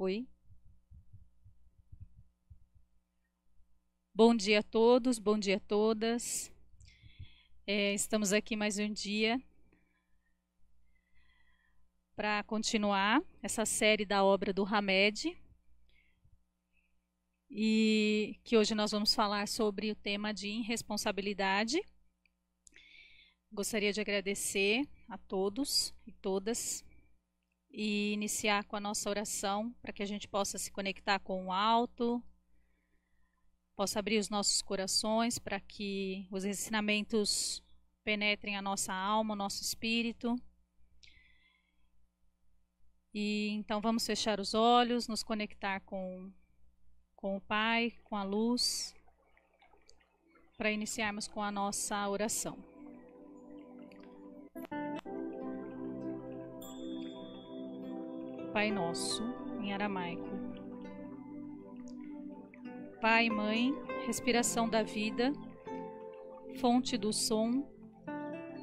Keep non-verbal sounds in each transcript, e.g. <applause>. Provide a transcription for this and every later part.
Oi? Bom dia a todos, bom dia a todas. É, estamos aqui mais um dia para continuar essa série da obra do Hamed. E que hoje nós vamos falar sobre o tema de irresponsabilidade. Gostaria de agradecer a todos e todas e iniciar com a nossa oração para que a gente possa se conectar com o alto, possa abrir os nossos corações para que os ensinamentos penetrem a nossa alma, o nosso espírito. E então vamos fechar os olhos, nos conectar com, com o Pai, com a luz, para iniciarmos com a nossa oração. Pai Nosso, em aramaico. Pai, Mãe, respiração da vida, fonte do som,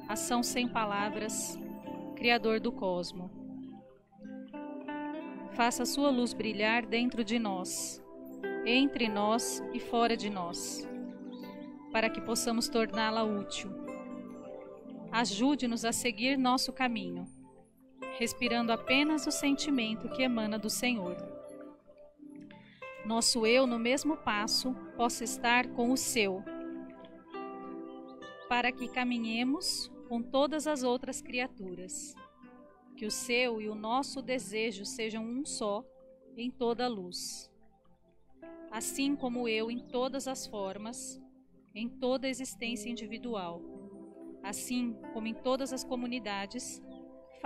ação sem palavras, Criador do cosmo. Faça sua luz brilhar dentro de nós, entre nós e fora de nós, para que possamos torná-la útil. Ajude-nos a seguir nosso caminho respirando apenas o sentimento que emana do Senhor. Nosso eu, no mesmo passo, possa estar com o seu, para que caminhemos com todas as outras criaturas. Que o seu e o nosso desejo sejam um só em toda a luz. Assim como eu em todas as formas, em toda a existência individual, assim como em todas as comunidades,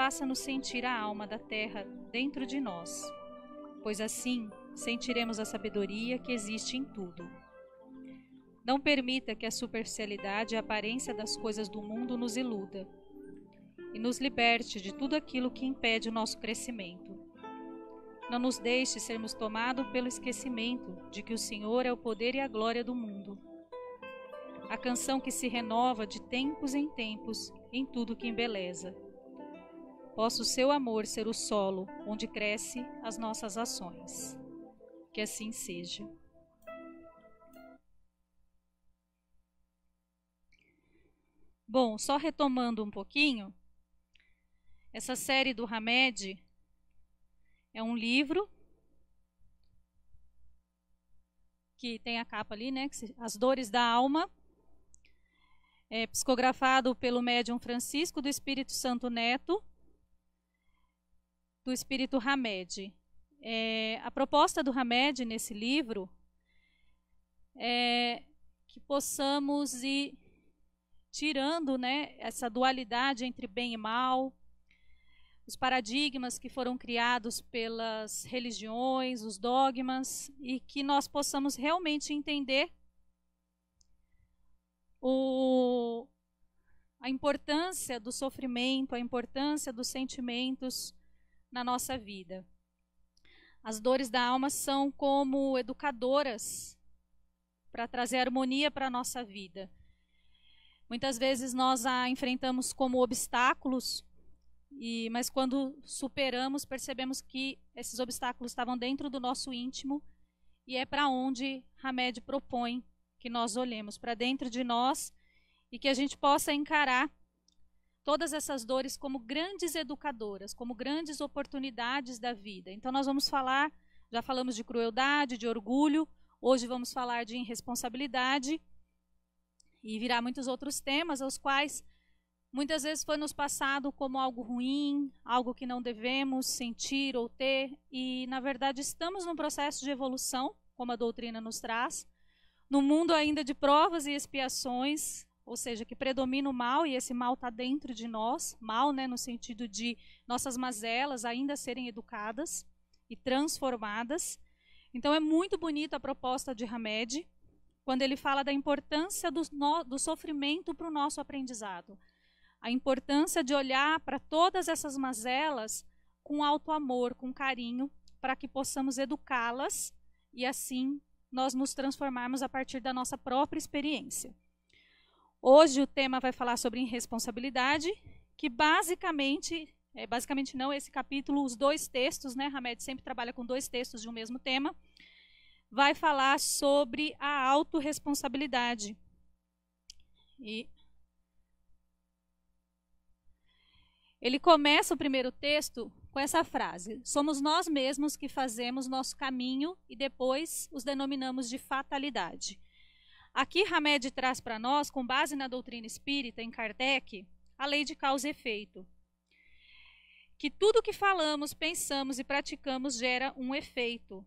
faça-nos sentir a alma da terra dentro de nós, pois assim sentiremos a sabedoria que existe em tudo. Não permita que a superficialidade e a aparência das coisas do mundo nos iluda e nos liberte de tudo aquilo que impede o nosso crescimento. Não nos deixe sermos tomados pelo esquecimento de que o Senhor é o poder e a glória do mundo. A canção que se renova de tempos em tempos em tudo que embeleza. Possa o seu amor ser o solo onde cresce as nossas ações. Que assim seja. Bom, só retomando um pouquinho, essa série do Hamed é um livro que tem a capa ali, né? As Dores da Alma. É psicografado pelo médium Francisco do Espírito Santo Neto do espírito Hamed. É, a proposta do Hamed nesse livro é que possamos ir tirando né, essa dualidade entre bem e mal, os paradigmas que foram criados pelas religiões, os dogmas, e que nós possamos realmente entender o, a importância do sofrimento, a importância dos sentimentos, na nossa vida. As dores da alma são como educadoras para trazer harmonia para a nossa vida. Muitas vezes nós a enfrentamos como obstáculos, e, mas quando superamos, percebemos que esses obstáculos estavam dentro do nosso íntimo e é para onde Hamed propõe que nós olhemos, para dentro de nós e que a gente possa encarar todas essas dores como grandes educadoras, como grandes oportunidades da vida. Então, nós vamos falar, já falamos de crueldade, de orgulho, hoje vamos falar de irresponsabilidade e virá muitos outros temas aos quais muitas vezes foi nos passado como algo ruim, algo que não devemos sentir ou ter, e na verdade estamos num processo de evolução, como a doutrina nos traz, no mundo ainda de provas e expiações, ou seja, que predomina o mal e esse mal está dentro de nós, mal né, no sentido de nossas mazelas ainda serem educadas e transformadas. Então é muito bonita a proposta de Hamed, quando ele fala da importância do, no, do sofrimento para o nosso aprendizado. A importância de olhar para todas essas mazelas com alto amor, com carinho, para que possamos educá-las e assim nós nos transformarmos a partir da nossa própria experiência. Hoje o tema vai falar sobre irresponsabilidade, que basicamente, é, basicamente não esse capítulo, os dois textos, né? Hamed sempre trabalha com dois textos de um mesmo tema. Vai falar sobre a autorresponsabilidade. E ele começa o primeiro texto com essa frase: Somos nós mesmos que fazemos nosso caminho e depois os denominamos de fatalidade. Aqui Hamed traz para nós, com base na doutrina espírita em Kardec, a lei de causa e efeito. Que tudo que falamos, pensamos e praticamos gera um efeito,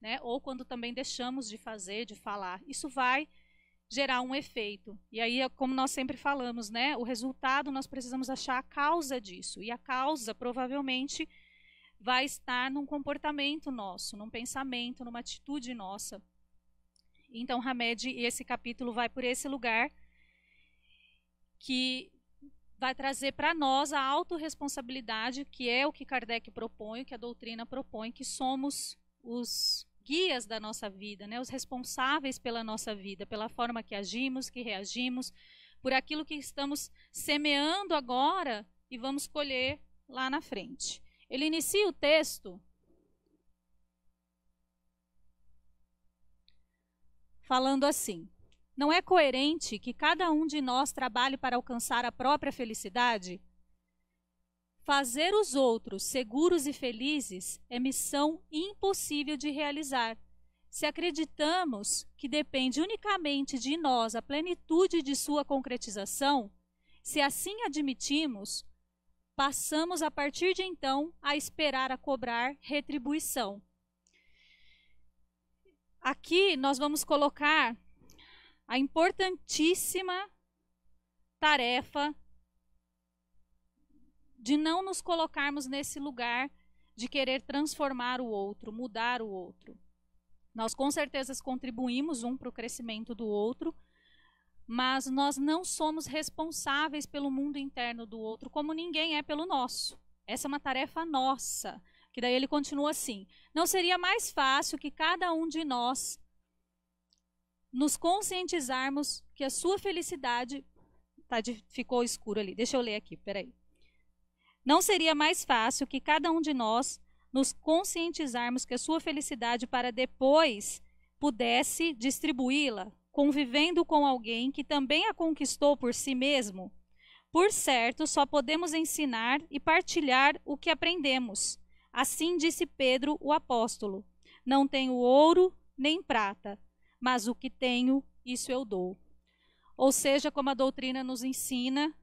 né? Ou quando também deixamos de fazer, de falar, isso vai gerar um efeito. E aí, é como nós sempre falamos, né, o resultado nós precisamos achar a causa disso. E a causa provavelmente vai estar num comportamento nosso, num pensamento, numa atitude nossa. Então, Hamed, esse capítulo vai por esse lugar que vai trazer para nós a autorresponsabilidade, que é o que Kardec propõe, que a doutrina propõe, que somos os guias da nossa vida, né? os responsáveis pela nossa vida, pela forma que agimos, que reagimos, por aquilo que estamos semeando agora e vamos colher lá na frente. Ele inicia o texto falando assim: Não é coerente que cada um de nós trabalhe para alcançar a própria felicidade? Fazer os outros seguros e felizes é missão impossível de realizar. Se acreditamos que depende unicamente de nós a plenitude de sua concretização, se assim admitimos, passamos a partir de então a esperar a cobrar retribuição. Aqui nós vamos colocar a importantíssima tarefa de não nos colocarmos nesse lugar de querer transformar o outro, mudar o outro. Nós com certeza contribuímos um para o crescimento do outro, mas nós não somos responsáveis pelo mundo interno do outro, como ninguém é pelo nosso. Essa é uma tarefa nossa. Que daí ele continua assim: Não seria mais fácil que cada um de nós nos conscientizarmos que a sua felicidade. Tá, ficou escuro ali. Deixa eu ler aqui, peraí. Não seria mais fácil que cada um de nós nos conscientizarmos que a sua felicidade para depois pudesse distribuí-la, convivendo com alguém que também a conquistou por si mesmo? Por certo, só podemos ensinar e partilhar o que aprendemos. Assim disse Pedro, o apóstolo: Não tenho ouro nem prata, mas o que tenho, isso eu dou. Ou seja, como a doutrina nos ensina,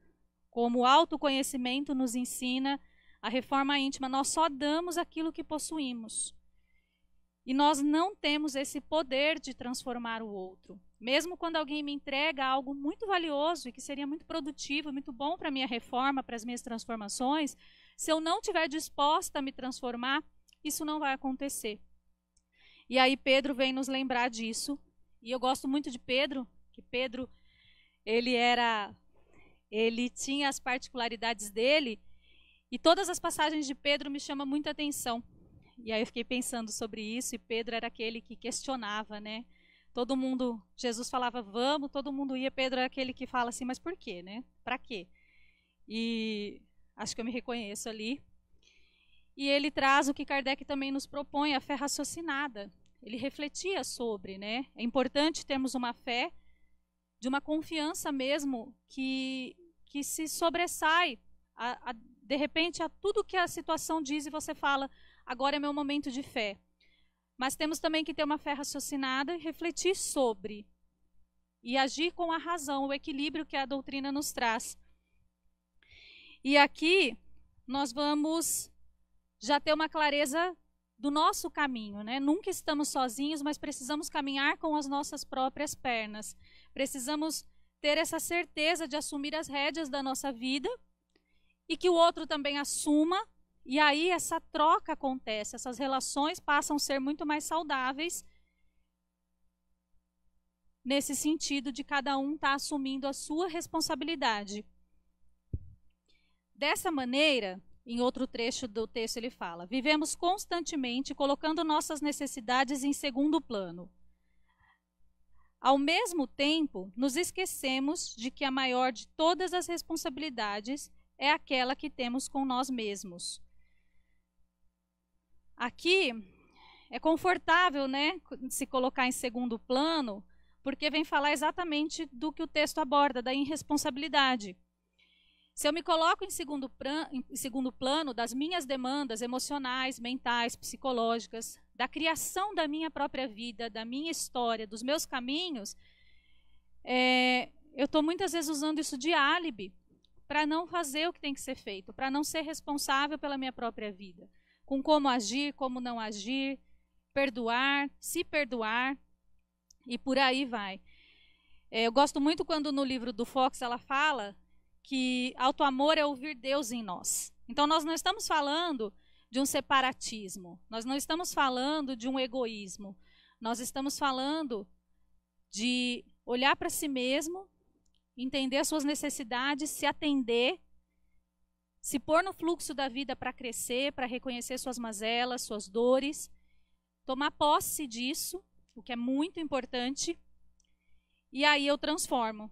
como o autoconhecimento nos ensina, a reforma íntima, nós só damos aquilo que possuímos. E nós não temos esse poder de transformar o outro. Mesmo quando alguém me entrega algo muito valioso e que seria muito produtivo, muito bom para a minha reforma, para as minhas transformações, se eu não estiver disposta a me transformar, isso não vai acontecer. E aí Pedro vem nos lembrar disso. E eu gosto muito de Pedro, que Pedro ele era ele tinha as particularidades dele e todas as passagens de Pedro me chamam muita atenção. E aí eu fiquei pensando sobre isso e Pedro era aquele que questionava, né? Todo mundo, Jesus falava vamos, todo mundo ia, Pedro era aquele que fala assim, mas por quê, né? Para quê? E Acho que eu me reconheço ali. E ele traz o que Kardec também nos propõe, a fé raciocinada. Ele refletia sobre, né? É importante termos uma fé de uma confiança mesmo que, que se sobressai, a, a, de repente, a tudo que a situação diz e você fala, agora é meu momento de fé. Mas temos também que ter uma fé raciocinada e refletir sobre e agir com a razão, o equilíbrio que a doutrina nos traz. E aqui nós vamos já ter uma clareza do nosso caminho, né? Nunca estamos sozinhos, mas precisamos caminhar com as nossas próprias pernas. Precisamos ter essa certeza de assumir as rédeas da nossa vida e que o outro também assuma. E aí essa troca acontece, essas relações passam a ser muito mais saudáveis nesse sentido de cada um estar tá assumindo a sua responsabilidade. Dessa maneira, em outro trecho do texto ele fala: vivemos constantemente colocando nossas necessidades em segundo plano. Ao mesmo tempo, nos esquecemos de que a maior de todas as responsabilidades é aquela que temos com nós mesmos. Aqui é confortável, né, se colocar em segundo plano, porque vem falar exatamente do que o texto aborda, da irresponsabilidade. Se eu me coloco em segundo, em segundo plano das minhas demandas emocionais, mentais, psicológicas, da criação da minha própria vida, da minha história, dos meus caminhos, é, eu estou muitas vezes usando isso de álibi para não fazer o que tem que ser feito, para não ser responsável pela minha própria vida, com como agir, como não agir, perdoar, se perdoar e por aí vai. É, eu gosto muito quando no livro do Fox ela fala que autoamor é ouvir Deus em nós. Então nós não estamos falando de um separatismo, nós não estamos falando de um egoísmo, nós estamos falando de olhar para si mesmo, entender as suas necessidades, se atender, se pôr no fluxo da vida para crescer, para reconhecer suas mazelas, suas dores, tomar posse disso, o que é muito importante, e aí eu transformo.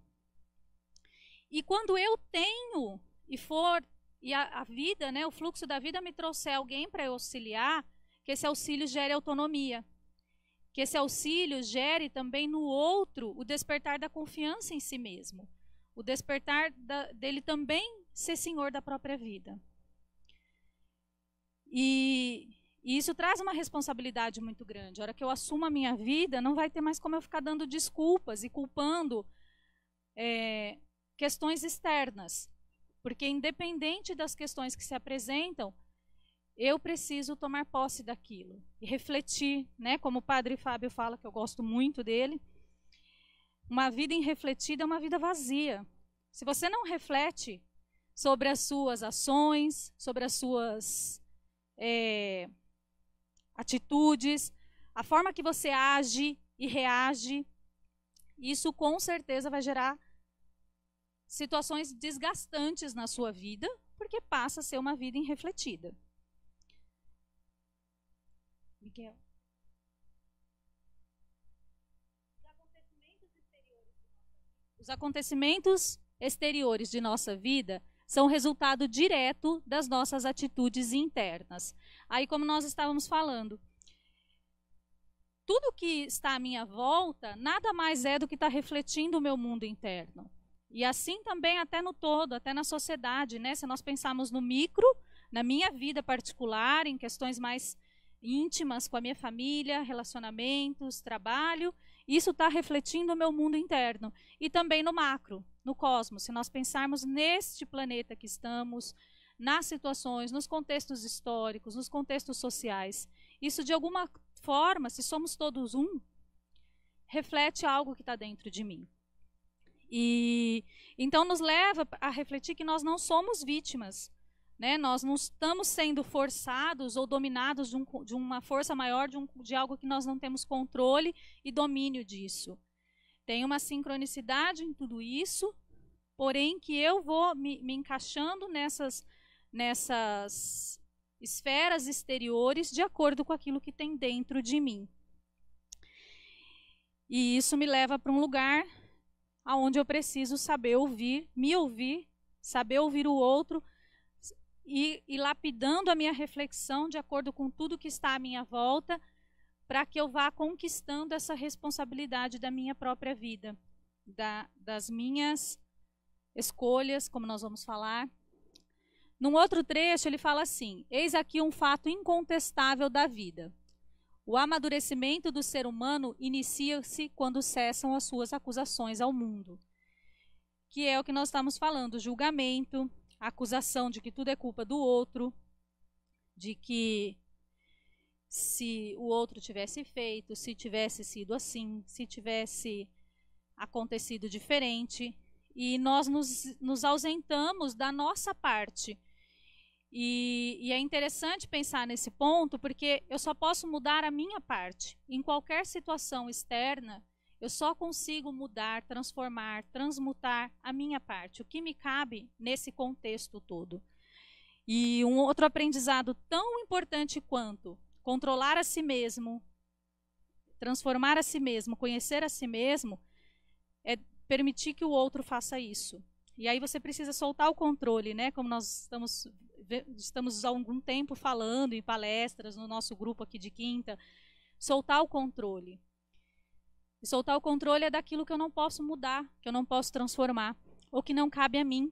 E quando eu tenho e for e a, a vida, né, o fluxo da vida me trouxer alguém para eu auxiliar, que esse auxílio gere autonomia, que esse auxílio gere também no outro o despertar da confiança em si mesmo, o despertar da, dele também ser senhor da própria vida. E, e isso traz uma responsabilidade muito grande. A hora que eu assumo a minha vida, não vai ter mais como eu ficar dando desculpas e culpando é, questões externas, porque independente das questões que se apresentam, eu preciso tomar posse daquilo e refletir, né? Como o padre Fábio fala que eu gosto muito dele, uma vida irrefletida é uma vida vazia. Se você não reflete sobre as suas ações, sobre as suas é, atitudes, a forma que você age e reage, isso com certeza vai gerar situações desgastantes na sua vida, porque passa a ser uma vida irrefletida. Miguel. Os acontecimentos exteriores de nossa vida são resultado direto das nossas atitudes internas. Aí, como nós estávamos falando, tudo que está à minha volta nada mais é do que está refletindo o meu mundo interno. E assim também até no todo, até na sociedade, né? Se nós pensarmos no micro, na minha vida particular, em questões mais íntimas com a minha família, relacionamentos, trabalho, isso está refletindo o meu mundo interno. E também no macro, no cosmos. Se nós pensarmos neste planeta que estamos, nas situações, nos contextos históricos, nos contextos sociais, isso de alguma forma, se somos todos um, reflete algo que está dentro de mim. E então nos leva a refletir que nós não somos vítimas, né? Nós não estamos sendo forçados ou dominados de, um, de uma força maior de, um, de algo que nós não temos controle e domínio disso. Tem uma sincronicidade em tudo isso, porém que eu vou me, me encaixando nessas nessas esferas exteriores de acordo com aquilo que tem dentro de mim. E isso me leva para um lugar aonde eu preciso saber ouvir, me ouvir, saber ouvir o outro e, e lapidando a minha reflexão de acordo com tudo que está à minha volta, para que eu vá conquistando essa responsabilidade da minha própria vida, da, das minhas escolhas, como nós vamos falar. Num outro trecho, ele fala assim: Eis aqui um fato incontestável da vida. O amadurecimento do ser humano inicia-se quando cessam as suas acusações ao mundo, que é o que nós estamos falando: julgamento, acusação de que tudo é culpa do outro, de que se o outro tivesse feito, se tivesse sido assim, se tivesse acontecido diferente. E nós nos, nos ausentamos da nossa parte e, e, é interessante pensar nesse ponto, porque eu só posso mudar a minha parte. Em qualquer situação externa, eu só consigo mudar, transformar, transmutar a minha parte, o que me cabe nesse contexto todo. E um outro aprendizado tão importante quanto controlar a si mesmo, transformar a si mesmo, conhecer a si mesmo, é permitir que o outro faça isso. E aí você precisa soltar o controle, né? Como nós estamos estamos há algum tempo falando em palestras no nosso grupo aqui de quinta, soltar o controle. E soltar o controle é daquilo que eu não posso mudar, que eu não posso transformar, ou que não cabe a mim.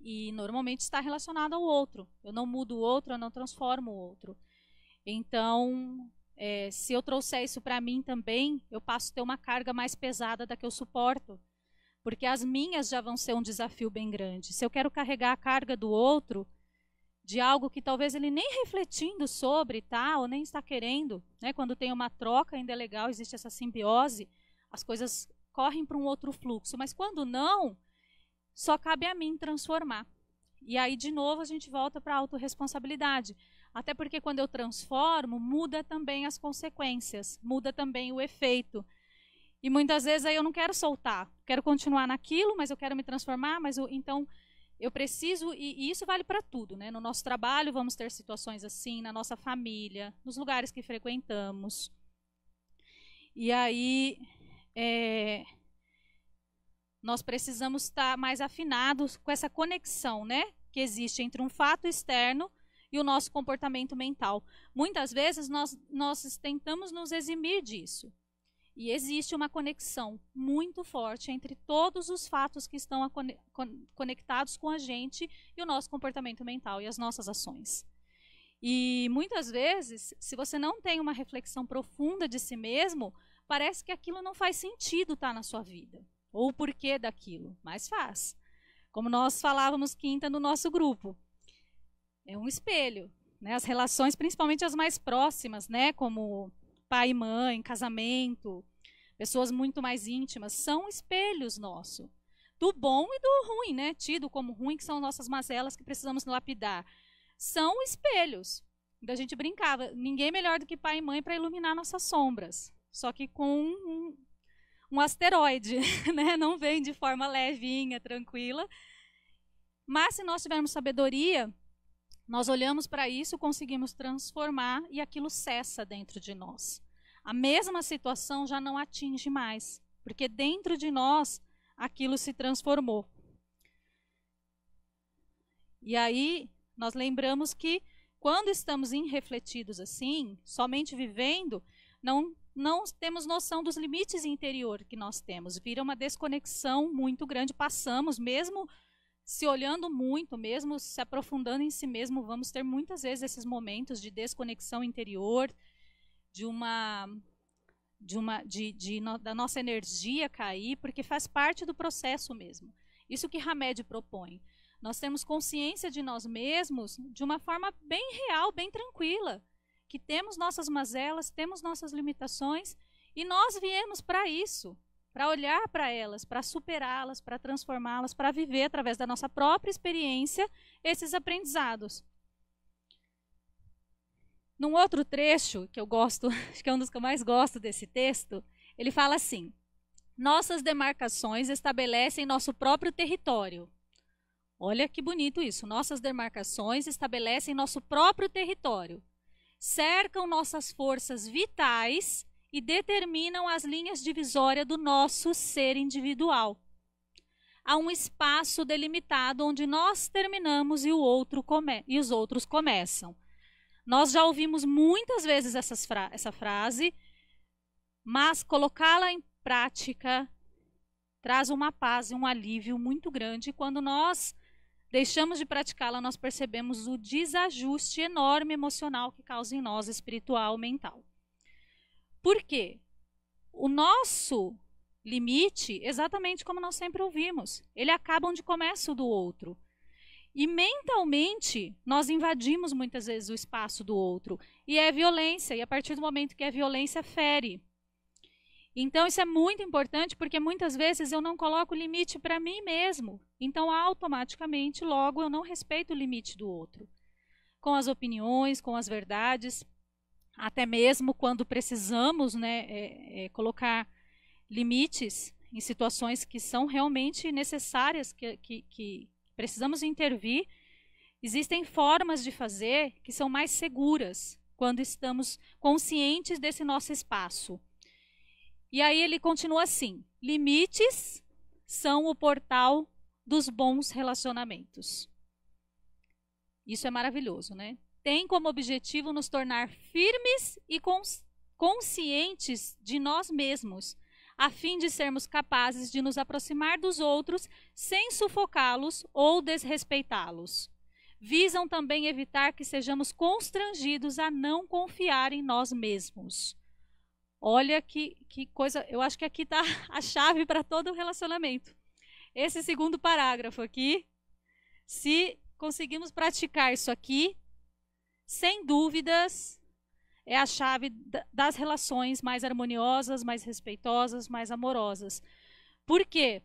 E normalmente está relacionado ao outro. Eu não mudo o outro, eu não transformo o outro. Então, é, se eu trouxer isso para mim também, eu passo a ter uma carga mais pesada da que eu suporto. Porque as minhas já vão ser um desafio bem grande. Se eu quero carregar a carga do outro, de algo que talvez ele nem refletindo sobre, tá, ou nem está querendo, né? Quando tem uma troca, ainda é legal, existe essa simbiose, as coisas correm para um outro fluxo, mas quando não, só cabe a mim transformar. E aí de novo a gente volta para a autorresponsabilidade. Até porque quando eu transformo, muda também as consequências, muda também o efeito. E muitas vezes aí eu não quero soltar, quero continuar naquilo, mas eu quero me transformar, mas eu, então eu preciso, e, e isso vale para tudo, né? No nosso trabalho vamos ter situações assim, na nossa família, nos lugares que frequentamos. E aí, é, nós precisamos estar mais afinados com essa conexão, né? Que existe entre um fato externo e o nosso comportamento mental. Muitas vezes nós, nós tentamos nos eximir disso. E existe uma conexão muito forte entre todos os fatos que estão conectados com a gente e o nosso comportamento mental e as nossas ações. E muitas vezes, se você não tem uma reflexão profunda de si mesmo, parece que aquilo não faz sentido estar tá na sua vida, ou o porquê daquilo, mas faz. Como nós falávamos quinta no nosso grupo, é um espelho. Né? As relações, principalmente as mais próximas, né? como pai e mãe, casamento, pessoas muito mais íntimas, são espelhos nossos do bom e do ruim, né? Tido como ruim, que são nossas mazelas que precisamos lapidar. São espelhos. Da então, gente brincava, ninguém melhor do que pai e mãe para iluminar nossas sombras. Só que com um, um, asteroide, <laughs> né? Não vem de forma levinha, tranquila. Mas se nós tivermos sabedoria, nós olhamos para isso, conseguimos transformar e aquilo cessa dentro de nós a mesma situação já não atinge mais, porque dentro de nós aquilo se transformou. E aí nós lembramos que quando estamos irrefletidos assim, somente vivendo, não não temos noção dos limites interior que nós temos. Vira uma desconexão muito grande. Passamos, mesmo se olhando muito, mesmo se aprofundando em si mesmo, vamos ter muitas vezes esses momentos de desconexão interior, de uma de uma de, de no, da nossa energia cair, porque faz parte do processo mesmo. Isso que Hamed propõe. Nós temos consciência de nós mesmos de uma forma bem real, bem tranquila, que temos nossas mazelas, temos nossas limitações e nós viemos para isso, para olhar para elas, para superá-las, para transformá-las, para viver através da nossa própria experiência esses aprendizados. Num outro trecho que eu gosto, <laughs> acho que é um dos que eu mais gosto desse texto, ele fala assim: Nossas demarcações estabelecem nosso próprio território. Olha que bonito isso. Nossas demarcações estabelecem nosso próprio território, cercam nossas forças vitais e determinam as linhas divisórias do nosso ser individual. Há um espaço delimitado onde nós terminamos e, outro come... e os outros começam. Nós já ouvimos muitas vezes fra essa frase, mas colocá-la em prática traz uma paz e um alívio muito grande. Quando nós deixamos de praticá-la, nós percebemos o desajuste enorme emocional que causa em nós, espiritual, mental. Por quê? O nosso limite, exatamente como nós sempre ouvimos, ele acaba onde começa o do outro. E mentalmente, nós invadimos muitas vezes o espaço do outro. E é violência, e a partir do momento que é violência, fere. Então, isso é muito importante porque muitas vezes eu não coloco limite para mim mesmo. Então, automaticamente, logo, eu não respeito o limite do outro. Com as opiniões, com as verdades, até mesmo quando precisamos né, é, é, colocar limites em situações que são realmente necessárias que, que, que Precisamos intervir. Existem formas de fazer que são mais seguras quando estamos conscientes desse nosso espaço. E aí ele continua assim: limites são o portal dos bons relacionamentos. Isso é maravilhoso, né? Tem como objetivo nos tornar firmes e cons conscientes de nós mesmos a fim de sermos capazes de nos aproximar dos outros sem sufocá-los ou desrespeitá-los. Visam também evitar que sejamos constrangidos a não confiar em nós mesmos. Olha que, que coisa, eu acho que aqui está <laughs> a chave para todo o relacionamento. Esse segundo parágrafo aqui, se conseguimos praticar isso aqui, sem dúvidas, é a chave das relações mais harmoniosas, mais respeitosas, mais amorosas. Por quê?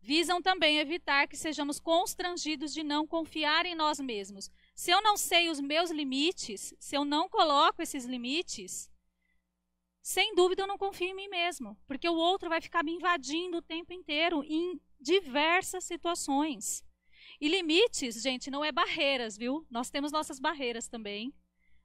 Visam também evitar que sejamos constrangidos de não confiar em nós mesmos. Se eu não sei os meus limites, se eu não coloco esses limites, sem dúvida eu não confio em mim mesmo, porque o outro vai ficar me invadindo o tempo inteiro em diversas situações. E limites, gente, não é barreiras, viu? Nós temos nossas barreiras também.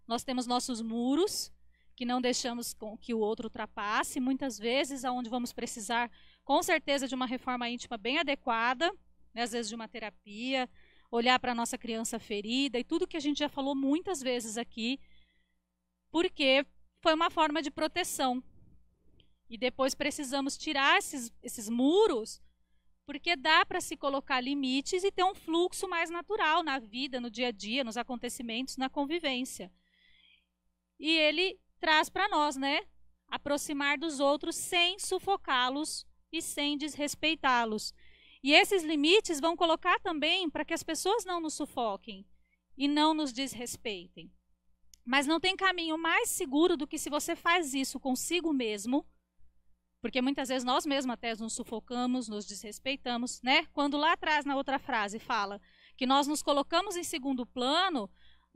Nós temos nossos muros, que não deixamos que o outro ultrapasse, muitas vezes aonde vamos precisar com certeza de uma reforma íntima bem adequada, né, às vezes de uma terapia, olhar para a nossa criança ferida e tudo que a gente já falou muitas vezes aqui, porque foi uma forma de proteção. E depois precisamos tirar esses, esses muros, porque dá para se colocar limites e ter um fluxo mais natural na vida, no dia a dia, nos acontecimentos, na convivência. E ele traz para nós, né? Aproximar dos outros sem sufocá-los e sem desrespeitá-los. E esses limites vão colocar também para que as pessoas não nos sufoquem e não nos desrespeitem. Mas não tem caminho mais seguro do que se você faz isso consigo mesmo, porque muitas vezes nós mesmos até nos sufocamos, nos desrespeitamos, né? Quando lá atrás na outra frase fala que nós nos colocamos em segundo plano,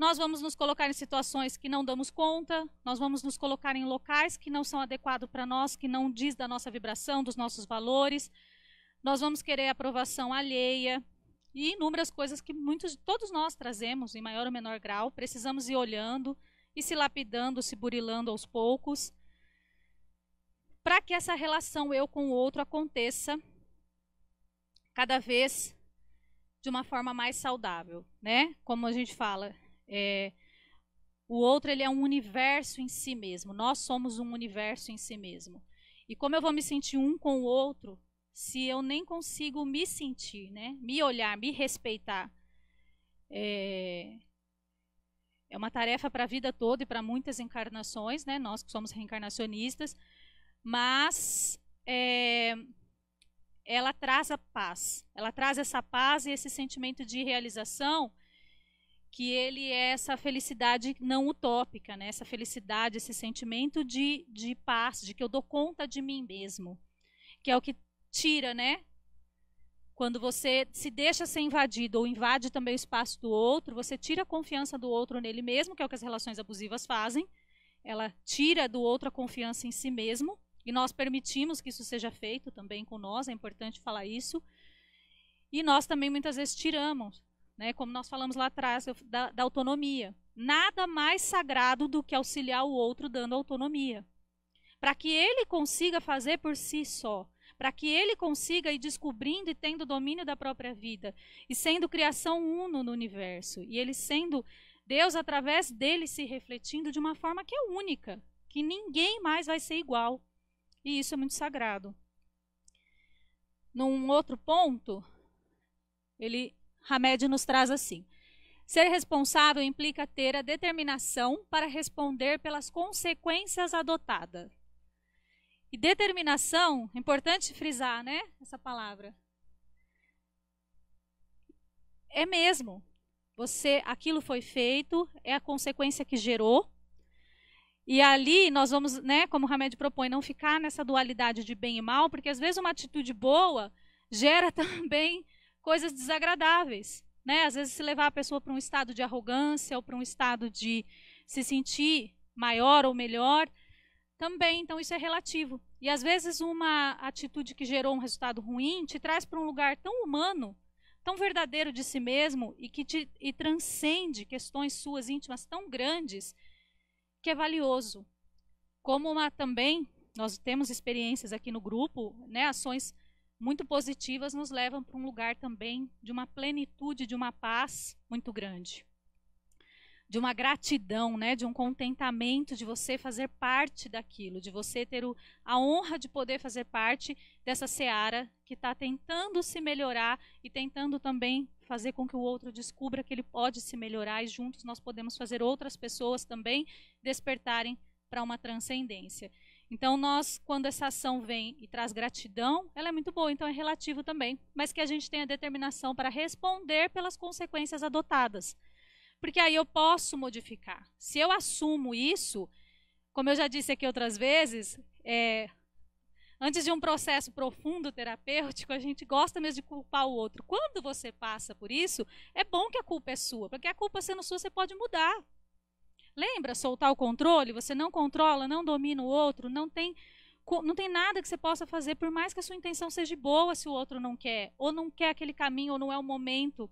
nós vamos nos colocar em situações que não damos conta, nós vamos nos colocar em locais que não são adequados para nós, que não diz da nossa vibração, dos nossos valores. Nós vamos querer aprovação alheia e inúmeras coisas que muitos, todos nós trazemos, em maior ou menor grau, precisamos ir olhando e se lapidando, se burilando aos poucos, para que essa relação eu com o outro aconteça cada vez de uma forma mais saudável, né? Como a gente fala, é, o outro ele é um universo em si mesmo. Nós somos um universo em si mesmo. E como eu vou me sentir um com o outro se eu nem consigo me sentir, né? Me olhar, me respeitar? É, é uma tarefa para a vida toda e para muitas encarnações, né? Nós que somos reencarnacionistas, mas é, ela traz a paz, ela traz essa paz e esse sentimento de realização que ele é essa felicidade não utópica, né? essa felicidade, esse sentimento de, de paz, de que eu dou conta de mim mesmo, que é o que tira, né? Quando você se deixa ser invadido ou invade também o espaço do outro, você tira a confiança do outro nele mesmo, que é o que as relações abusivas fazem. Ela tira do outro a confiança em si mesmo, e nós permitimos que isso seja feito também com nós, é importante falar isso. E nós também muitas vezes tiramos né? Como nós falamos lá atrás, da, da autonomia. Nada mais sagrado do que auxiliar o outro dando autonomia. Para que ele consiga fazer por si só para que ele consiga ir descobrindo e tendo domínio da própria vida, e sendo criação uno no universo, e ele sendo Deus através dele se refletindo de uma forma que é única, que ninguém mais vai ser igual. E isso é muito sagrado. Num outro ponto, ele Hamed nos traz assim: Ser responsável implica ter a determinação para responder pelas consequências adotadas. E determinação, importante frisar, né? Essa palavra. É mesmo. Você, aquilo foi feito, é a consequência que gerou. E ali nós vamos, né, como o Hamed propõe, não ficar nessa dualidade de bem e mal, porque às vezes uma atitude boa gera <laughs> também coisas desagradáveis. Né? Às vezes, se levar a pessoa para um estado de arrogância ou para um estado de se sentir maior ou melhor, também. Então, isso é relativo. E às vezes, uma atitude que gerou um resultado ruim te traz para um lugar tão humano, tão verdadeiro de si mesmo e que te, e transcende questões suas íntimas tão grandes que é valioso. Como uma também, nós temos experiências aqui no grupo, né, ações muito positivas nos levam para um lugar também de uma plenitude, de uma paz muito grande. De uma gratidão, né, de um contentamento de você fazer parte daquilo, de você ter o, a honra de poder fazer parte dessa seara que está tentando se melhorar e tentando também fazer com que o outro descubra que ele pode se melhorar e juntos nós podemos fazer outras pessoas também despertarem para uma transcendência. Então, nós, quando essa ação vem e traz gratidão, ela é muito boa, então é relativo também, mas que a gente tenha determinação para responder pelas consequências adotadas. Porque aí eu posso modificar. Se eu assumo isso, como eu já disse aqui outras vezes, é, antes de um processo profundo terapêutico, a gente gosta mesmo de culpar o outro. Quando você passa por isso, é bom que a culpa é sua, porque a culpa sendo sua, você pode mudar. Lembra soltar o controle? Você não controla, não domina o outro, não tem não tem nada que você possa fazer, por mais que a sua intenção seja boa, se o outro não quer, ou não quer aquele caminho, ou não é o momento.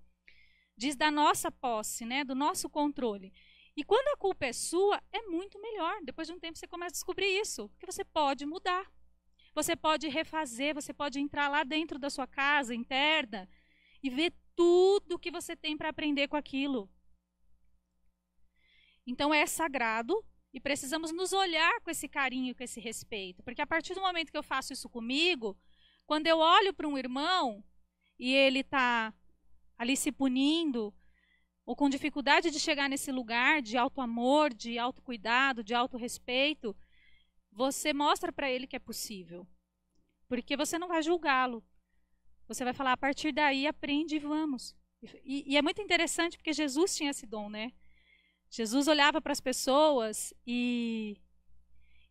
Diz da nossa posse, né, do nosso controle. E quando a culpa é sua, é muito melhor. Depois de um tempo você começa a descobrir isso, que você pode mudar. Você pode refazer, você pode entrar lá dentro da sua casa interna e ver tudo que você tem para aprender com aquilo. Então é sagrado e precisamos nos olhar com esse carinho, com esse respeito, porque a partir do momento que eu faço isso comigo, quando eu olho para um irmão e ele está ali se punindo, ou com dificuldade de chegar nesse lugar de alto amor, de alto cuidado, de alto respeito, você mostra para ele que é possível. Porque você não vai julgá-lo. Você vai falar, a partir daí, aprende e vamos. E, e, é muito interessante porque Jesus tinha esse dom, né? Jesus olhava para as pessoas e,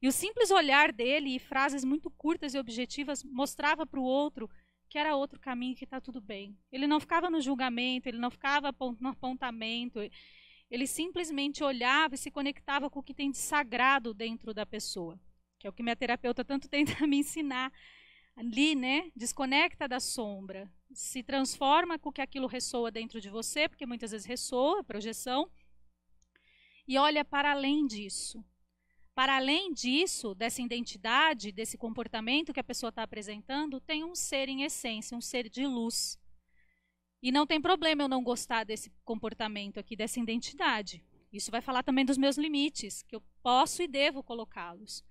e o simples olhar dele e frases muito curtas e objetivas mostrava para o outro que era outro caminho, que está tudo bem. Ele não ficava no julgamento, ele não ficava no apontamento, ele simplesmente olhava e se conectava com o que tem de sagrado dentro da pessoa, que é o que minha terapeuta tanto <laughs> tenta me ensinar ali, né? Desconecta da sombra, se transforma com o que aquilo ressoa dentro de você, porque muitas vezes ressoa, projeção, e olha para além disso. Para além disso, dessa identidade, desse comportamento que a pessoa está apresentando, tem um ser em essência, um ser de luz. E não tem problema eu não gostar desse comportamento aqui, dessa identidade. Isso vai falar também dos meus limites, que eu posso e devo colocá-los.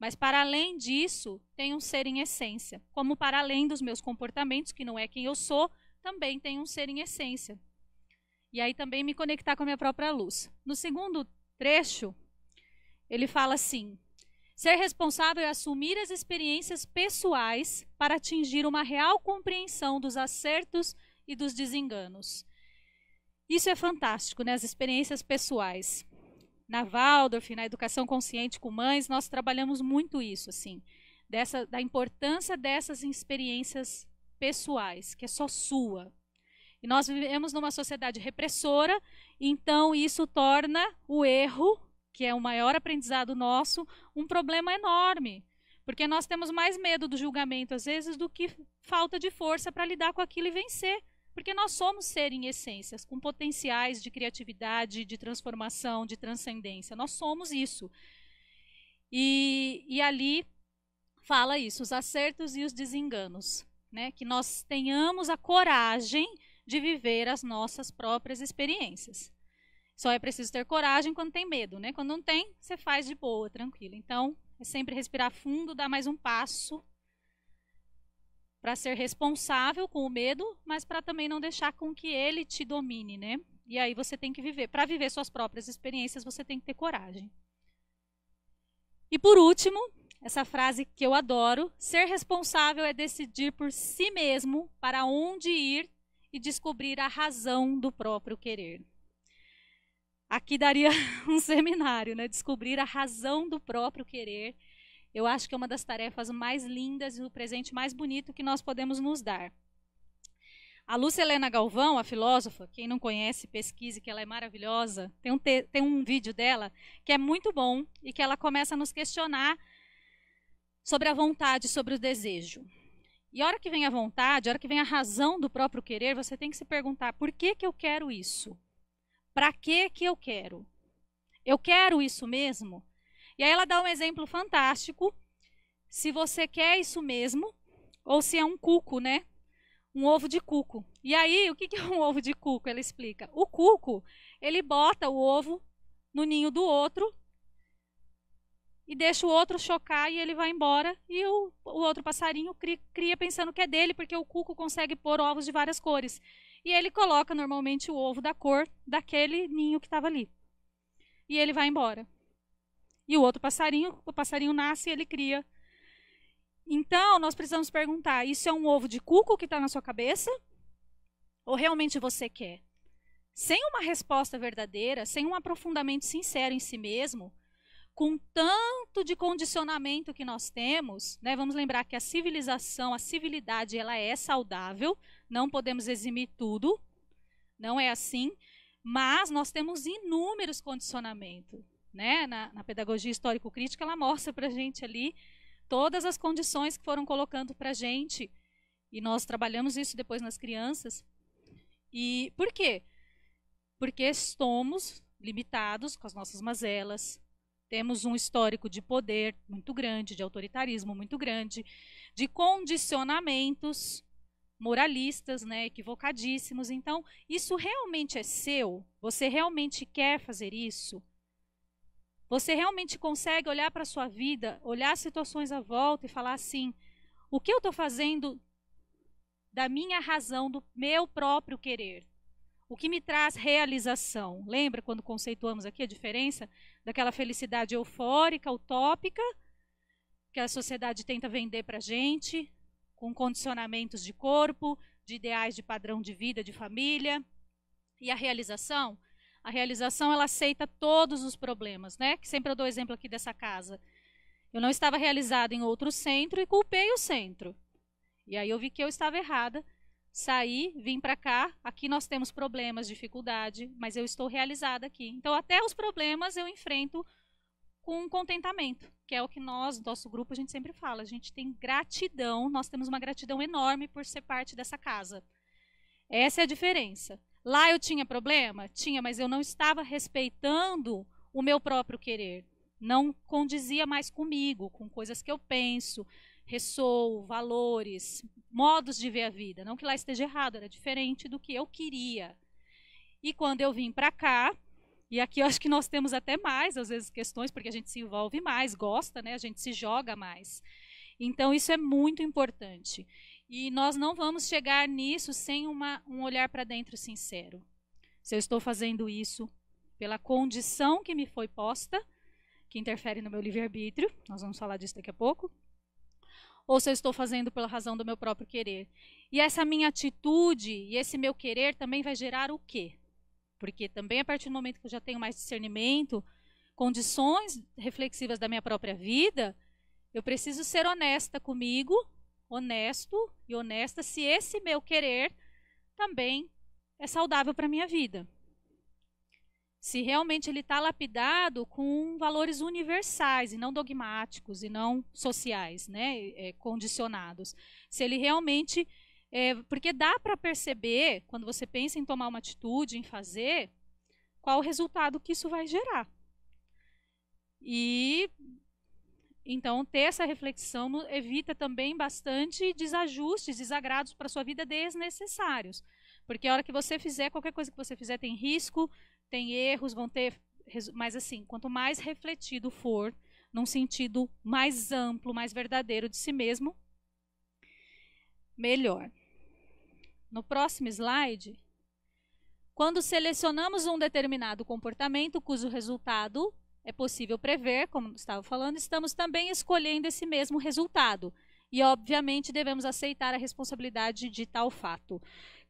Mas para além disso, tem um ser em essência. Como para além dos meus comportamentos, que não é quem eu sou, também tem um ser em essência, e aí também me conectar com a minha própria luz. No segundo trecho, ele fala assim: ser responsável é assumir as experiências pessoais para atingir uma real compreensão dos acertos e dos desenganos. Isso é fantástico, né? As experiências pessoais. Na Waldorf, na educação consciente com mães, nós trabalhamos muito isso, assim, dessa da importância dessas experiências pessoais, que é só sua, e nós vivemos numa sociedade repressora, então isso torna o erro, que é o maior aprendizado nosso, um problema enorme. Porque nós temos mais medo do julgamento, às vezes, do que falta de força para lidar com aquilo e vencer. Porque nós somos ser em essências, com potenciais de criatividade, de transformação, de transcendência. Nós somos isso. E, e ali fala isso, os acertos e os desenganos. Né? Que nós tenhamos a coragem de viver as nossas próprias experiências. Só é preciso ter coragem quando tem medo, né? Quando não tem, você faz de boa, tranquilo. Então, é sempre respirar fundo, dar mais um passo para ser responsável com o medo, mas para também não deixar com que ele te domine, né? E aí você tem que viver. Para viver suas próprias experiências, você tem que ter coragem. E por último, essa frase que eu adoro: ser responsável é decidir por si mesmo para onde ir e descobrir a razão do próprio querer. Aqui daria <laughs> um seminário, né? Descobrir a razão do próprio querer. Eu acho que é uma das tarefas mais lindas e o presente mais bonito que nós podemos nos dar. A Lúcia Helena Galvão, a filósofa, quem não conhece, pesquise, que ela é maravilhosa. Tem um, tem um vídeo dela que é muito bom e que ela começa a nos questionar sobre a vontade, sobre o desejo. E a hora que vem a vontade, a hora que vem a razão do próprio querer, você tem que se perguntar: por que, que eu quero isso? Para que, que eu quero? Eu quero isso mesmo? E aí ela dá um exemplo fantástico. Se você quer isso mesmo, ou se é um cuco, né? Um ovo de cuco. E aí, o que é um ovo de cuco? Ela explica. O cuco, ele bota o ovo no ninho do outro e deixa o outro chocar e ele vai embora. E o, o outro passarinho cria, cria pensando que é dele, porque o cuco consegue pôr ovos de várias cores. E ele coloca normalmente o ovo da cor daquele ninho que estava ali. E ele vai embora. E o outro passarinho, o passarinho nasce e ele cria. Então, nós precisamos perguntar: isso é um ovo de cuco que está na sua cabeça? Ou realmente você quer? Sem uma resposta verdadeira, sem um aprofundamento sincero em si mesmo, com tanto de condicionamento que nós temos, né? Vamos lembrar que a civilização, a civilidade, ela é saudável, não podemos eximir tudo, não é assim, mas nós temos inúmeros condicionamentos, né? Na, na pedagogia histórico-crítica, ela mostra para gente ali todas as condições que foram colocando para gente e nós trabalhamos isso depois nas crianças. E por quê? Porque estamos limitados com as nossas mazelas, temos um histórico de poder muito grande, de autoritarismo muito grande, de condicionamentos moralistas, né, equivocadíssimos. Então, isso realmente é seu? Você realmente quer fazer isso? Você realmente consegue olhar para a sua vida, olhar situações à volta e falar assim: o que eu estou fazendo da minha razão, do meu próprio querer? O que me traz realização? Lembra quando conceituamos aqui a diferença daquela felicidade eufórica, utópica, que a sociedade tenta vender para a gente, com condicionamentos de corpo, de ideais de padrão de vida, de família. E a realização? A realização ela aceita todos os problemas, né? Que sempre eu dou exemplo aqui dessa casa. Eu não estava realizada em outro centro e culpei o centro. E aí eu vi que eu estava errada saí, vim para cá, aqui nós temos problemas, dificuldade, mas eu estou realizada aqui. Então, até os problemas eu enfrento com contentamento, que é o que nós, nosso grupo, a gente sempre fala. A gente tem gratidão, nós temos uma gratidão enorme por ser parte dessa casa. Essa é a diferença. Lá eu tinha problema? Tinha, mas eu não estava respeitando o meu próprio querer. Não condizia mais comigo, com coisas que eu penso, ressou valores, modos de ver a vida. Não que lá esteja errado, era diferente do que eu queria. E quando eu vim para cá, e aqui eu acho que nós temos até mais, às vezes, questões, porque a gente se envolve mais, gosta, né? A gente se joga mais. Então, isso é muito importante. E nós não vamos chegar nisso sem uma, um olhar para dentro sincero. Se eu estou fazendo isso pela condição que me foi posta, que interfere no meu livre-arbítrio, nós vamos falar disso daqui a pouco, ou se eu estou fazendo pela razão do meu próprio querer. E essa minha atitude e esse meu querer também vai gerar o quê? Porque também a partir do momento que eu já tenho mais discernimento, condições reflexivas da minha própria vida, eu preciso ser honesta comigo, honesto e honesta se esse meu querer também é saudável para minha vida se realmente ele está lapidado com valores universais e não dogmáticos e não sociais, né, é, condicionados. Se ele realmente, é, porque dá para perceber quando você pensa em tomar uma atitude, em fazer, qual o resultado que isso vai gerar. E então ter essa reflexão evita também bastante desajustes, desagrados para sua vida desnecessários. Porque a hora que você fizer, qualquer coisa que você fizer tem risco, tem erros, vão ter. Mas assim, quanto mais refletido for, num sentido mais amplo, mais verdadeiro de si mesmo, melhor. No próximo slide, quando selecionamos um determinado comportamento cujo resultado é possível prever, como estava falando, estamos também escolhendo esse mesmo resultado. E, obviamente, devemos aceitar a responsabilidade de tal fato.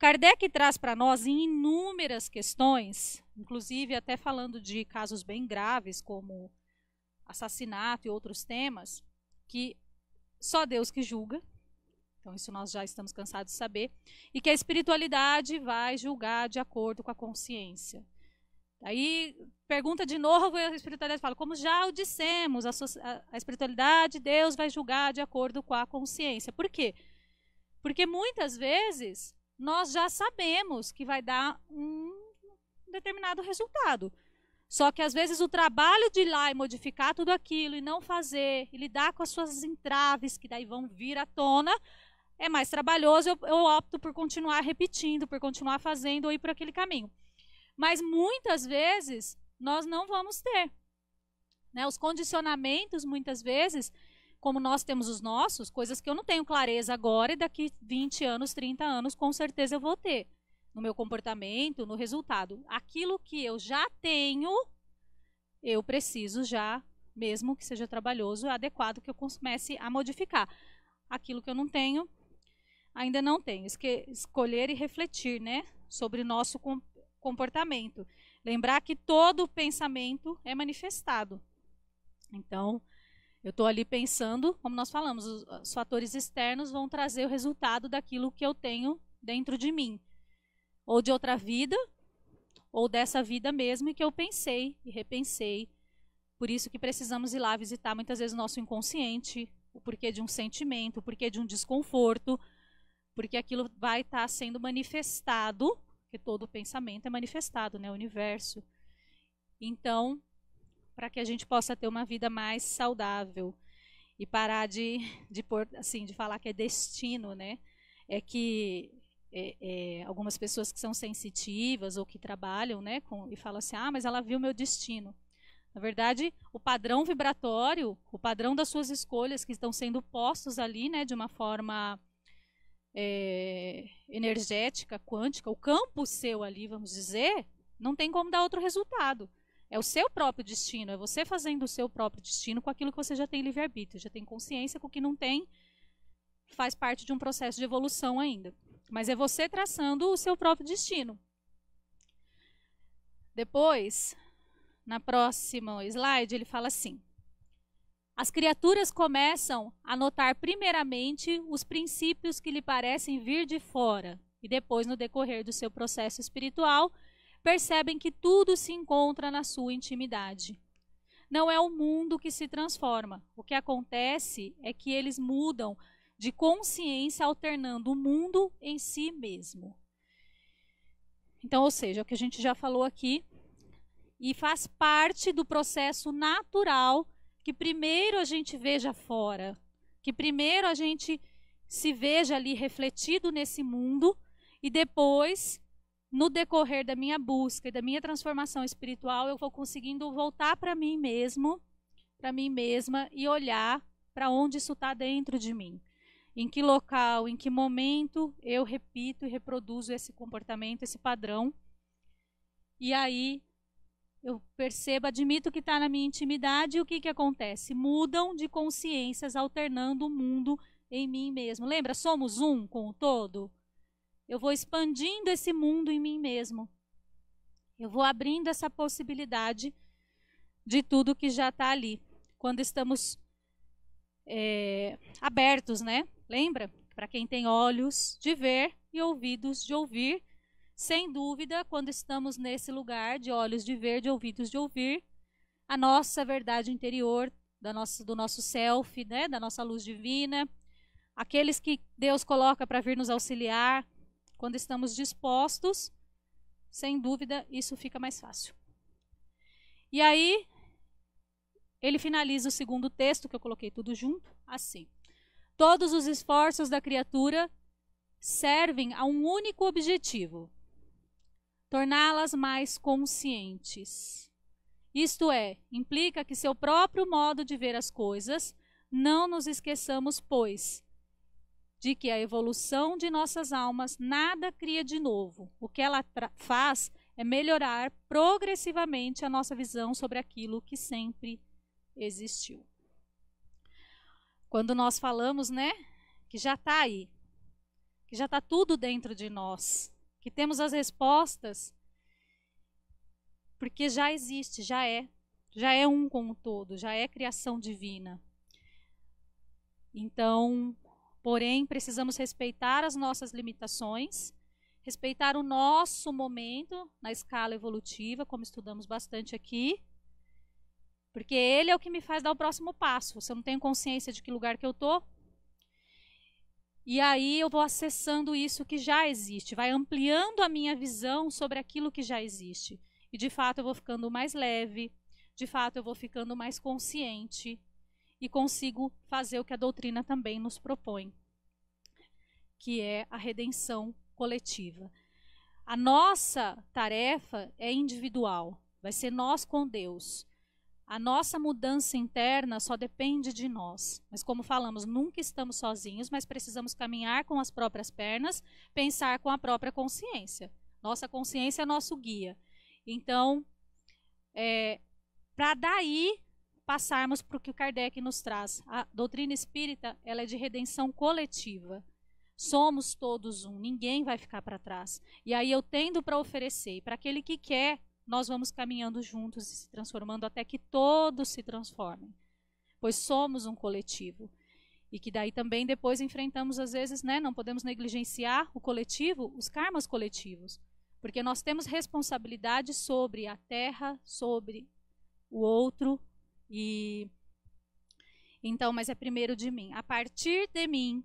Kardec traz para nós inúmeras questões, inclusive até falando de casos bem graves, como assassinato e outros temas, que só Deus que julga. Então, isso nós já estamos cansados de saber. E que a espiritualidade vai julgar de acordo com a consciência. Aí pergunta de novo e a espiritualidade fala: como já o dissemos, a, a, espiritualidade, Deus vai julgar de acordo com a consciência. Por quê? Porque muitas vezes nós já sabemos que vai dar um determinado resultado. Só que às vezes o trabalho de ir lá e modificar tudo aquilo e não fazer, e lidar com as suas entraves que daí vão vir à tona, é mais trabalhoso. Eu, eu opto por continuar repetindo, por continuar fazendo ou ir por aquele caminho. Mas muitas vezes nós não vamos ter. Né? Os condicionamentos, muitas vezes, como nós temos os nossos, coisas que eu não tenho clareza agora e daqui 20 anos, 30 anos, com certeza eu vou ter. No meu comportamento, no resultado. Aquilo que eu já tenho, eu preciso já, mesmo que seja trabalhoso, adequado que eu comece a modificar. Aquilo que eu não tenho, ainda não tenho. escolher e refletir, né? Sobre o nosso comportamento. Lembrar que todo pensamento é manifestado. Então, eu estou ali pensando, como nós falamos, os, fatores externos vão trazer o resultado daquilo que eu tenho dentro de mim, ou de outra vida, ou dessa vida mesmo que eu pensei e repensei. Por isso que precisamos ir lá visitar muitas vezes o nosso inconsciente, o porquê de um sentimento, o porquê de um desconforto, porque aquilo vai estar tá sendo manifestado, que todo pensamento é manifestado, né, o universo. Então, para que a gente possa ter uma vida mais saudável e parar de, de por assim, de falar que é destino, né? É que é, é, algumas pessoas que são sensitivas ou que trabalham, né, com, e falam assim, ah, mas ela viu meu destino. Na verdade, o padrão vibratório, o padrão das suas escolhas que estão sendo postos ali, né, de uma forma é, energética, quântica, o campo seu ali, vamos dizer, não tem como dar outro resultado. É o seu próprio destino, é você fazendo o seu próprio destino com aquilo que você já tem livre-arbítrio, já tem consciência, com o que não tem, faz parte de um processo de evolução ainda. Mas é você traçando o seu próprio destino. Depois, na próxima slide, ele fala assim: As criaturas começam a notar primeiramente os princípios que lhe parecem vir de fora, e depois, no decorrer do seu processo espiritual, percebem que tudo se encontra na sua intimidade. Não é o mundo que se transforma. O que acontece é que eles mudam de consciência alternando o mundo em si mesmo. Então, ou seja, o que a gente já falou aqui, e faz parte do processo natural que primeiro a gente veja fora, que primeiro a gente se veja ali refletido nesse mundo e depois no decorrer da minha busca e da minha transformação espiritual, eu vou conseguindo voltar para mim mesmo, para mim mesma e olhar para onde isso está dentro de mim. Em que local, em que momento eu repito e reproduzo esse comportamento, esse padrão. E aí eu percebo, admito que está na minha intimidade e o que, que acontece? Mudam de consciências, alternando o mundo em mim mesmo. Lembra? Somos um com o todo? Eu vou expandindo esse mundo em mim mesmo. Eu vou abrindo essa possibilidade de tudo que já está ali, quando estamos é, abertos, né? Lembra? Para quem tem olhos de ver e ouvidos de ouvir, sem dúvida, quando estamos nesse lugar de olhos de ver, de ouvidos de ouvir, a nossa verdade interior, da nossa, do nosso self, né? da nossa luz divina, aqueles que Deus coloca para vir nos auxiliar, quando estamos dispostos, sem dúvida, isso fica mais fácil. E aí, ele finaliza o segundo texto, que eu coloquei tudo junto, assim: Todos os esforços da criatura servem a um único objetivo: torná-las mais conscientes. Isto é, implica que seu próprio modo de ver as coisas, não nos esqueçamos, pois, de que a evolução de nossas almas nada cria de novo. O que ela faz é melhorar progressivamente a nossa visão sobre aquilo que sempre existiu. Quando nós falamos, né, que já está aí, que já está tudo dentro de nós, que temos as respostas, porque já existe, já é, já é um com o todo, já é criação divina. Então, Porém, precisamos respeitar as nossas limitações, respeitar o nosso momento na escala evolutiva, como estudamos bastante aqui, porque ele é o que me faz dar o próximo passo. Se eu não tenho consciência de que lugar que eu tô, e aí eu vou acessando isso que já existe, vai ampliando a minha visão sobre aquilo que já existe. E de fato eu vou ficando mais leve, de fato eu vou ficando mais consciente, e consigo fazer o que a doutrina também nos propõe, que é a redenção coletiva. A nossa tarefa é individual, vai ser nós com Deus. A nossa mudança interna só depende de nós. Mas, como falamos, nunca estamos sozinhos, mas precisamos caminhar com as próprias pernas, pensar com a própria consciência. Nossa consciência é nosso guia. Então, é, para daí passarmos para o que o Kardec nos traz. A doutrina espírita ela é de redenção coletiva. Somos todos um, ninguém vai ficar para trás. E aí eu tendo para oferecer, e para aquele que quer, nós vamos caminhando juntos e se transformando até que todos se transformem. Pois somos um coletivo. E que daí também depois enfrentamos, às vezes, né, não podemos negligenciar o coletivo, os karmas coletivos. Porque nós temos responsabilidade sobre a terra, sobre o outro, e então, mas é primeiro de mim. A partir de mim,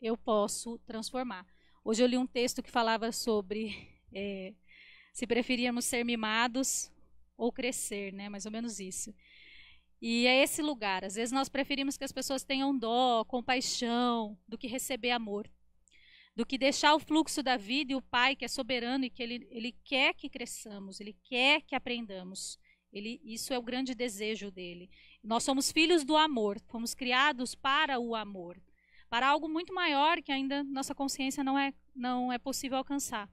eu posso transformar. Hoje eu li um texto que falava sobre <laughs> é, se preferíamos ser mimados ou crescer, né? Mais ou menos isso. E é esse lugar. Às vezes nós preferimos que as pessoas tenham dó, compaixão, do que receber amor, do que deixar o fluxo da vida e o Pai que é soberano e que ele, ele quer que cresçamos, ele quer que aprendamos. Ele, isso é o grande desejo dele. Nós somos filhos do amor, fomos criados para o amor, para algo muito maior que ainda nossa consciência não é, não é possível alcançar.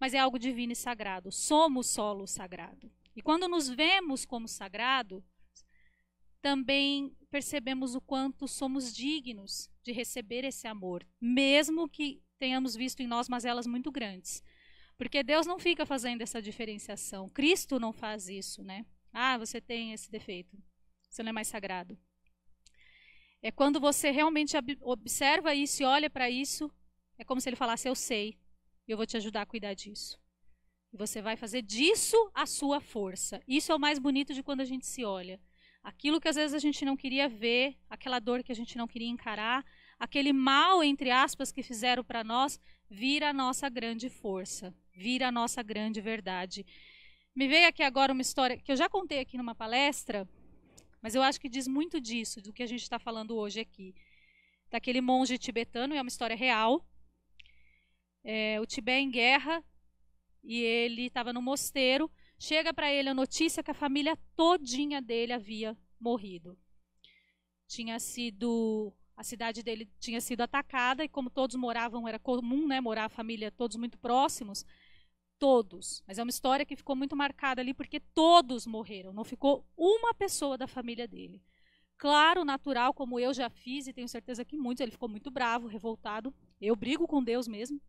Mas é algo divino e sagrado. Somos solo sagrado. E quando nos vemos como sagrado, também percebemos o quanto somos dignos de receber esse amor, mesmo que tenhamos visto em nós mazelas muito grandes. Porque Deus não fica fazendo essa diferenciação. Cristo não faz isso, né? Ah, você tem esse defeito. Você não é mais sagrado. É quando você realmente observa isso e olha para isso, é como se ele falasse: Eu sei, eu vou te ajudar a cuidar disso. E você vai fazer disso a sua força. Isso é o mais bonito de quando a gente se olha. Aquilo que às vezes a gente não queria ver, aquela dor que a gente não queria encarar, aquele mal, entre aspas, que fizeram para nós, vira a nossa grande força vir a nossa grande verdade. Me veio aqui agora uma história que eu já contei aqui numa palestra, mas eu acho que diz muito disso, do que a gente está falando hoje aqui. Daquele monge tibetano, é uma história real. É, o Tibete em guerra, e ele estava no mosteiro. Chega para ele a notícia que a família todinha dele havia morrido. Tinha sido a cidade dele tinha sido atacada e como todos moravam era comum, né, morar a família todos muito próximos, todos. Mas é uma história que ficou muito marcada ali porque todos morreram, não ficou uma pessoa da família dele. Claro, natural, como eu já fiz, e tenho certeza que muitos, ele ficou muito bravo, revoltado. Eu brigo com Deus mesmo.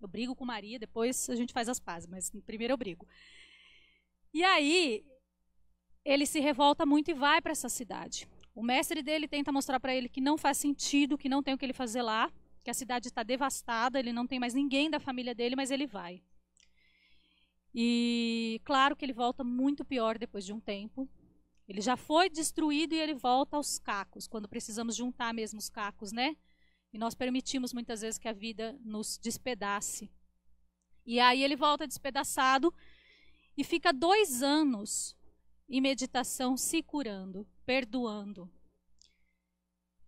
Eu brigo com Maria, depois a gente faz as pazes, mas primeiro eu brigo. E aí, ele se revolta muito e vai para essa cidade. O mestre dele tenta mostrar para ele que não faz sentido, que não tem o que ele fazer lá, que a cidade está devastada, ele não tem mais ninguém da família dele, mas ele vai. E claro que ele volta muito pior depois de um tempo. Ele já foi destruído e ele volta aos cacos, quando precisamos juntar mesmo os cacos, né? E nós permitimos muitas vezes que a vida nos despedace. E aí ele volta despedaçado e fica dois anos em meditação se curando, perdoando,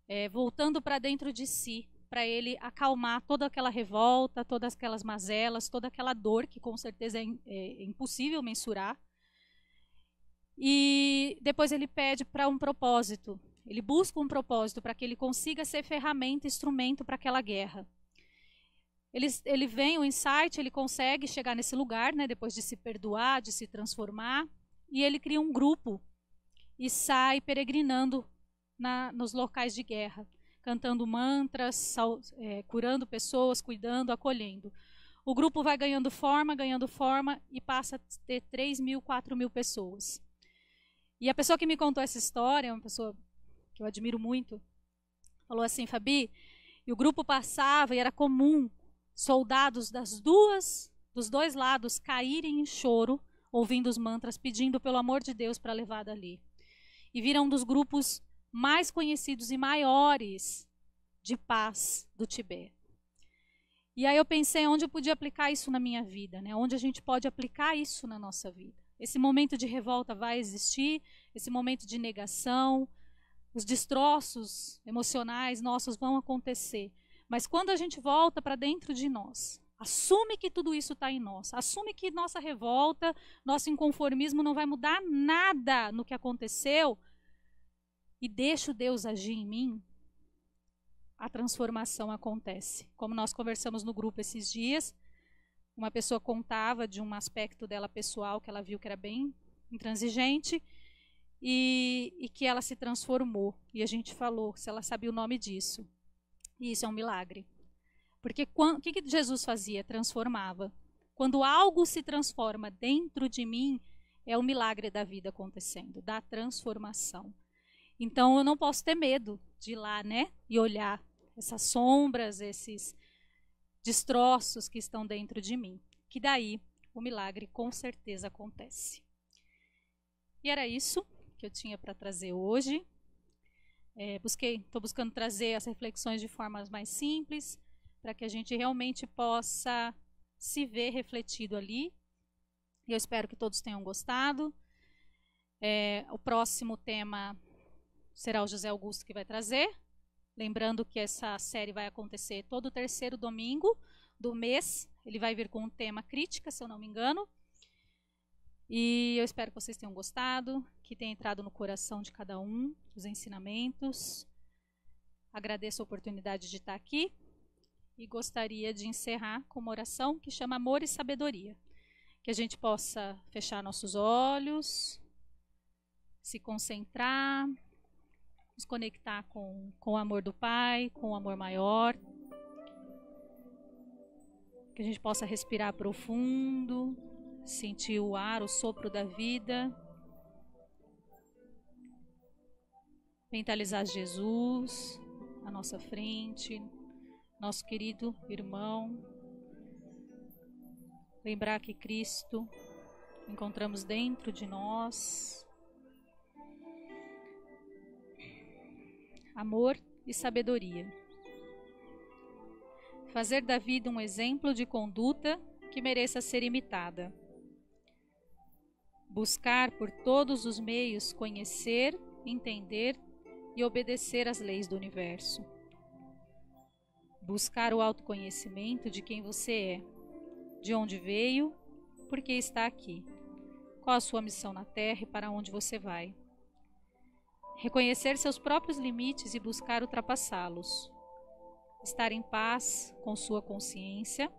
é, voltando para dentro de si, para ele acalmar toda aquela revolta, todas aquelas mazelas, toda aquela dor que com certeza é, é, é impossível mensurar. E depois ele pede para um propósito. Ele busca um propósito para que ele consiga ser ferramenta, instrumento para aquela guerra. Ele, ele vem, o insight, ele consegue chegar nesse lugar, né, depois de se perdoar, de se transformar, e ele cria um grupo e sai peregrinando na, nos locais de guerra cantando mantras, sal, é, curando pessoas, cuidando, acolhendo. O grupo vai ganhando forma, ganhando forma e passa a ter 3 mil, 4 mil pessoas. E a pessoa que me contou essa história, uma pessoa que eu admiro muito, falou assim: Fabi, e o grupo passava e era comum soldados das duas, dos dois lados caírem em choro, ouvindo os mantras, pedindo pelo amor de Deus para levar dali. E viram um dos grupos mais conhecidos e maiores de paz do Tibete. E aí eu pensei onde eu podia aplicar isso na minha vida, né? Onde a gente pode aplicar isso na nossa vida. Esse momento de revolta vai existir, esse momento de negação, os destroços emocionais nossos vão acontecer. Mas quando a gente volta para dentro de nós, assume que tudo isso está em nós, assume que nossa revolta, nosso inconformismo não vai mudar nada no que aconteceu, e deixo Deus agir em mim, a transformação acontece. Como nós conversamos no grupo esses dias, uma pessoa contava de um aspecto dela pessoal que ela viu que era bem intransigente e, e que ela se transformou. E a gente falou se ela sabia o nome disso. E isso é um milagre. Porque o que, que Jesus fazia? Transformava. Quando algo se transforma dentro de mim, é o milagre da vida acontecendo, da transformação. Então eu não posso ter medo de ir lá, né? E olhar essas sombras, esses destroços que estão dentro de mim. Que daí o milagre com certeza acontece. E era isso que eu tinha para trazer hoje. É, busquei, estou buscando trazer as reflexões de formas mais simples, para que a gente realmente possa se ver refletido ali. Eu espero que todos tenham gostado. É, o próximo tema será o José Augusto que vai trazer. Lembrando que essa série vai acontecer todo terceiro domingo do mês. Ele vai vir com um tema crítica, se eu não me engano. E eu espero que vocês tenham gostado, que tenha entrado no coração de cada um os ensinamentos. Agradeço a oportunidade de estar aqui e gostaria de encerrar com uma oração que chama Amor e Sabedoria. Que a gente possa fechar nossos olhos, se concentrar nos conectar com, com o amor do Pai, com o amor maior. Que a gente possa respirar profundo, sentir o ar, o sopro da vida. Mentalizar Jesus à nossa frente, nosso querido irmão. Lembrar que Cristo encontramos dentro de nós, amor e sabedoria. Fazer da vida um exemplo de conduta que mereça ser imitada. Buscar por todos os meios conhecer, entender e obedecer às leis do universo. Buscar o autoconhecimento de quem você é, de onde veio, por que está aqui, qual a sua missão na Terra e para onde você vai reconhecer seus próprios limites e buscar ultrapassá-los, estar em paz com sua consciência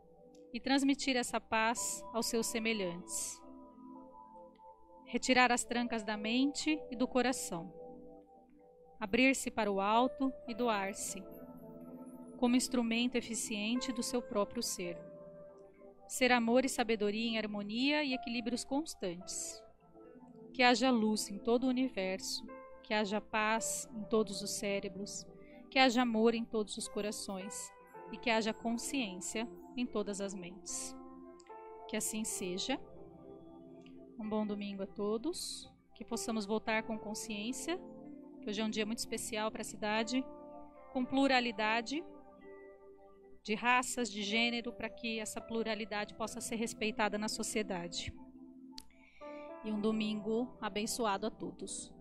e transmitir essa paz aos seus semelhantes, retirar as trancas da mente e do coração, abrir-se para o alto e doar-se, como instrumento eficiente do seu próprio ser. Ser amor e sabedoria em harmonia e equilíbrios constantes. Que haja luz em todo o universo que haja paz em todos os cérebros, que haja amor em todos os corações e que haja consciência em todas as mentes. Que assim seja. Um bom domingo a todos, que possamos voltar com consciência, que hoje é um dia muito especial para a cidade, com pluralidade de raças, de gênero, para que essa pluralidade possa ser respeitada na sociedade. E um domingo abençoado a todos.